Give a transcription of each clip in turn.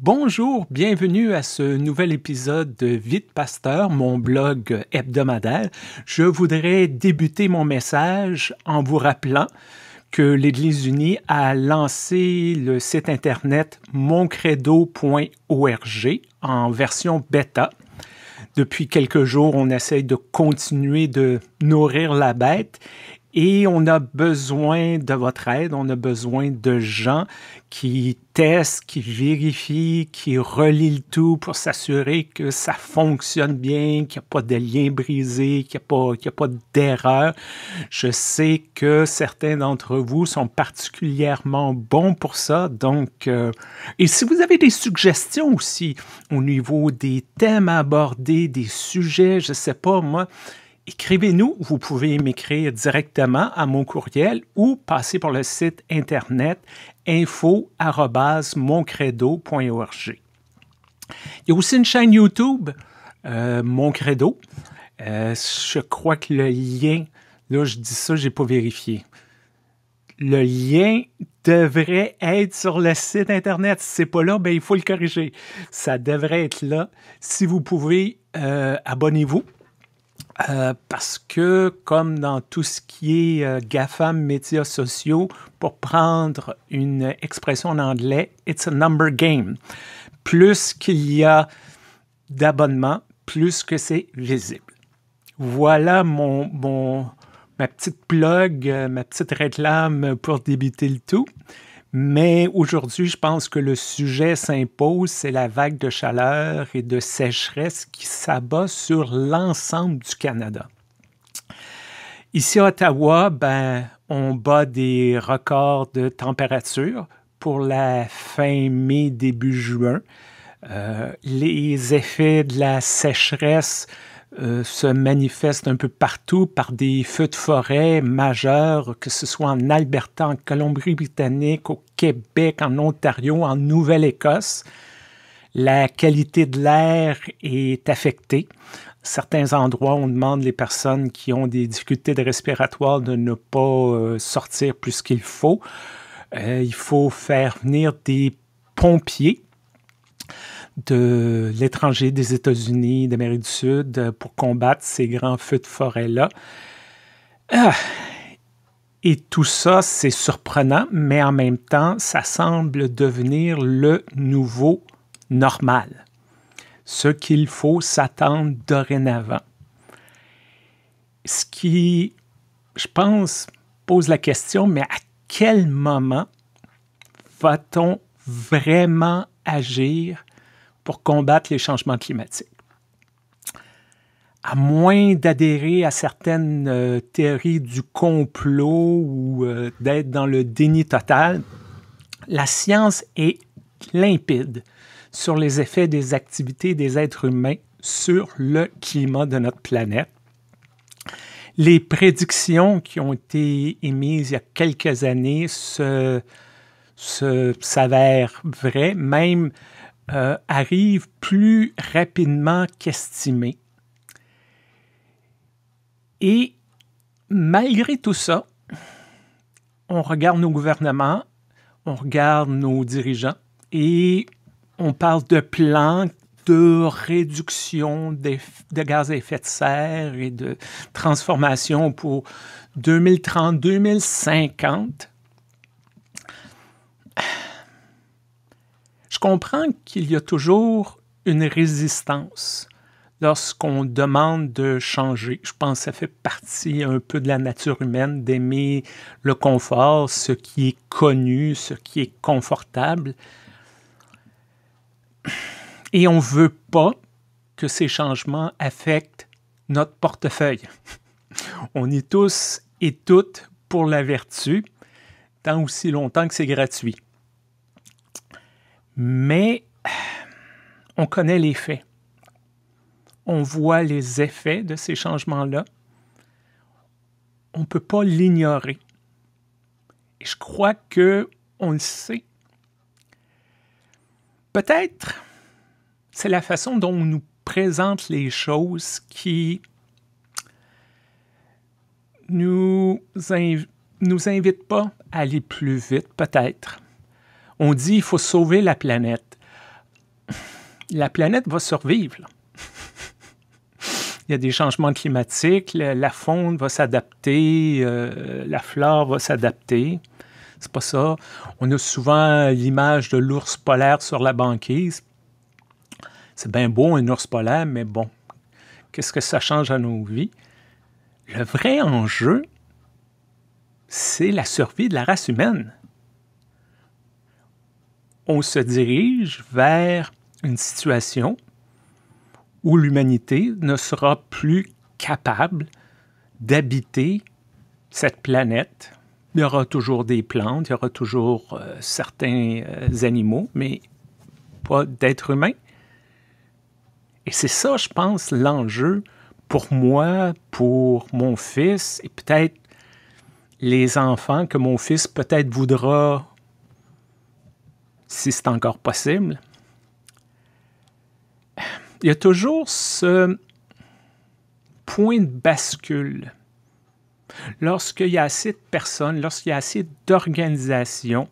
Bonjour, bienvenue à ce nouvel épisode de Vite Pasteur, mon blog hebdomadaire. Je voudrais débuter mon message en vous rappelant que l'Église unie a lancé le site internet moncredo.org en version bêta. Depuis quelques jours, on essaye de continuer de nourrir la bête et on a besoin de votre aide, on a besoin de gens qui testent, qui vérifient, qui relient le tout pour s'assurer que ça fonctionne bien, qu'il n'y a pas de lien brisé, qu'il n'y a pas, pas d'erreur. Je sais que certains d'entre vous sont particulièrement bons pour ça, donc euh, et si vous avez des suggestions aussi au niveau des thèmes abordés, des sujets, je ne sais pas moi, écrivez-nous. Vous pouvez m'écrire directement à mon courriel ou passer par le site internet info.moncredo.org. Il y a aussi une chaîne YouTube, euh, Mon Credo. Euh, je crois que le lien, là je dis ça, je n'ai pas vérifié. Le lien devrait être sur le site internet. Si c'est pas là, ben, il faut le corriger. Ça devrait être là. Si vous pouvez, euh, abonnez-vous. Euh, parce que, comme dans tout ce qui est euh, GAFAM, médias sociaux, pour prendre une expression en anglais, it's a number game. Plus qu'il y a d'abonnements, plus que c'est visible. Voilà mon, mon, ma petite plug, euh, ma petite réclame pour débuter le tout. Mais aujourd'hui, je pense que le sujet s'impose, c'est la vague de chaleur et de sécheresse qui s'abat sur l'ensemble du Canada. Ici à Ottawa, ben, on bat des records de température pour la fin mai, début juin. Euh, les effets de la sécheresse euh, se manifeste un peu partout par des feux de forêt majeurs, que ce soit en Alberta, en Colombie-Britannique, au Québec, en Ontario, en Nouvelle-Écosse. La qualité de l'air est affectée. Certains endroits, on demande les personnes qui ont des difficultés de respiratoire de ne pas euh, sortir plus qu'il faut. Euh, il faut faire venir des pompiers de l'étranger, des États-Unis, d'Amérique du Sud, euh, pour combattre ces grands feux de forêt-là. Ah! Et tout ça, c'est surprenant, mais en même temps, ça semble devenir le nouveau normal, ce qu'il faut s'attendre dorénavant. Ce qui, je pense, pose la question, mais à quel moment va-t-on vraiment agir pour combattre les changements climatiques. À moins d'adhérer à certaines euh, théories du complot ou euh, d'être dans le déni total, la science est limpide sur les effets des activités des êtres humains sur le climat de notre planète. Les prédictions qui ont été émises il y a quelques années se, s'avèrent vraies, même euh, arrive plus rapidement qu'estimé. Et malgré tout ça, on regarde nos gouvernements, on regarde nos dirigeants et on parle de plans de réduction des, de gaz à effet de serre et de transformation pour 2030-2050 comprends qu'il y a toujours une résistance lorsqu'on demande de changer. Je pense que ça fait partie un peu de la nature humaine d'aimer le confort, ce qui est connu, ce qui est confortable. Et on ne veut pas que ces changements affectent notre portefeuille. On est tous et toutes pour la vertu, tant aussi longtemps que c'est gratuit. Mais on connaît les faits. On voit les effets de ces changements-là. On ne peut pas l'ignorer. Et je crois que on le sait. Peut-être c'est la façon dont on nous présente les choses qui nous, nous invite pas à aller plus vite, peut-être on dit il faut sauver la planète. La planète va survivre. il y a des changements climatiques, la faune va s'adapter, euh, la flore va s'adapter. C'est pas ça. On a souvent l'image de l'ours polaire sur la banquise. C'est bien beau un ours polaire, mais bon, qu'est-ce que ça change à nos vies? Le vrai enjeu, c'est la survie de la race humaine on se dirige vers une situation où l'humanité ne sera plus capable d'habiter cette planète. Il y aura toujours des plantes, il y aura toujours euh, certains euh, animaux, mais pas d'êtres humains. Et c'est ça, je pense, l'enjeu pour moi, pour mon fils et peut-être les enfants que mon fils peut-être voudra si c'est encore possible, il y a toujours ce point de bascule. Lorsqu'il y a assez de personnes, lorsqu'il y a assez d'organisations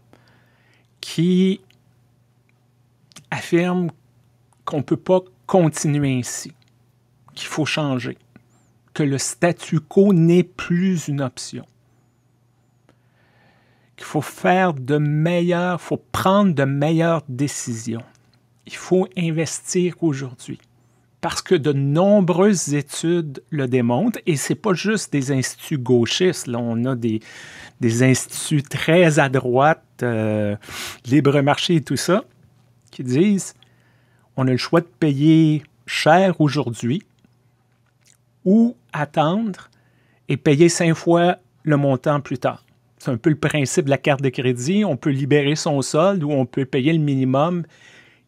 qui affirment qu'on ne peut pas continuer ainsi, qu'il faut changer, que le statu quo n'est plus une option. Il faut faire de meilleures, il faut prendre de meilleures décisions. Il faut investir aujourd'hui. Parce que de nombreuses études le démontrent, et ce n'est pas juste des instituts gauchistes. Là, on a des, des instituts très à droite, euh, libre marché et tout ça, qui disent on a le choix de payer cher aujourd'hui ou attendre et payer cinq fois le montant plus tard c'est un peu le principe de la carte de crédit. On peut libérer son solde ou on peut payer le minimum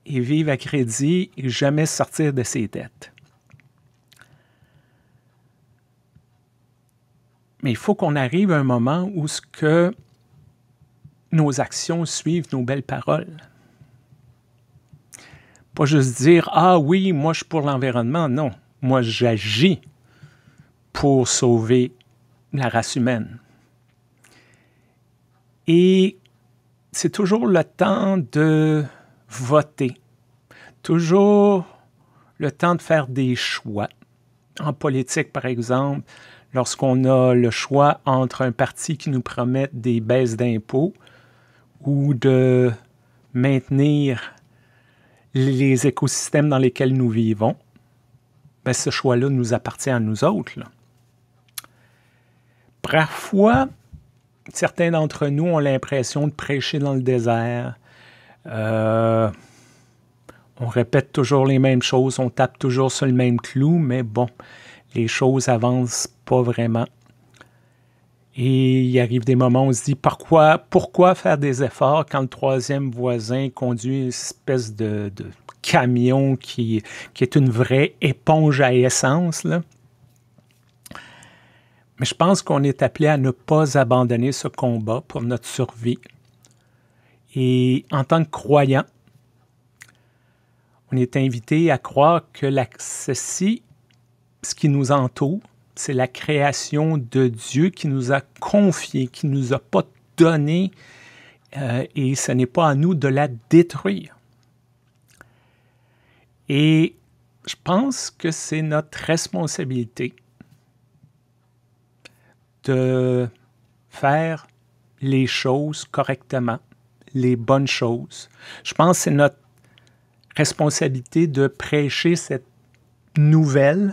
et vivre à crédit et jamais sortir de ses dettes. Mais il faut qu'on arrive à un moment où ce que nos actions suivent nos belles paroles. Pas juste dire Ah oui, moi je suis pour l'environnement. Non, moi j'agis pour sauver la race humaine. Et c'est toujours le temps de voter, toujours le temps de faire des choix. En politique, par exemple, lorsqu'on a le choix entre un parti qui nous promet des baisses d'impôts ou de maintenir les écosystèmes dans lesquels nous vivons, ben ce choix-là nous appartient à nous autres. Parfois, certains d'entre nous ont l'impression de prêcher dans le désert. Euh, on répète toujours les mêmes choses, on tape toujours sur le même clou, mais bon, les choses avancent pas vraiment. Et il arrive des moments où on se dit pourquoi, pourquoi faire des efforts quand le troisième voisin conduit une espèce de, camion qui, est une vraie éponge à essence. Mais je pense qu'on est appelé à ne pas abandonner ce combat pour notre survie. Et en tant que croyant, on est invité à croire que la, ceci, ce qui nous entoure, c'est la création de Dieu qui nous a confié, qui ne nous a pas donné, euh, et ce n'est pas à nous de la détruire. Et je pense que c'est notre responsabilité de faire les choses correctement, les bonnes choses. Je pense que c'est notre responsabilité de prêcher cette nouvelle,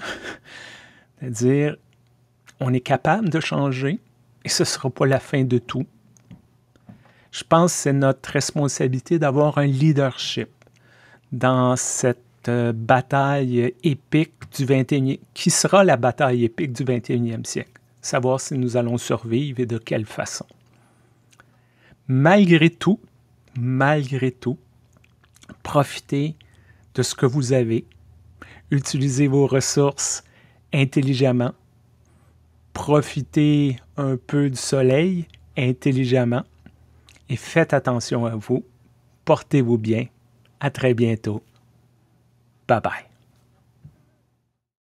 c'est-à-dire on est capable de changer et ce ne sera pas la fin de tout. Je pense que c'est notre responsabilité d'avoir un leadership dans cette euh, bataille épique du 21e, qui sera la bataille épique du 21e siècle savoir si nous allons survivre et de quelle façon. Malgré tout, malgré tout, profitez de ce que vous avez, utilisez vos ressources intelligemment, profitez un peu du soleil intelligemment et faites attention à vous, portez-vous bien, à très bientôt, bye bye.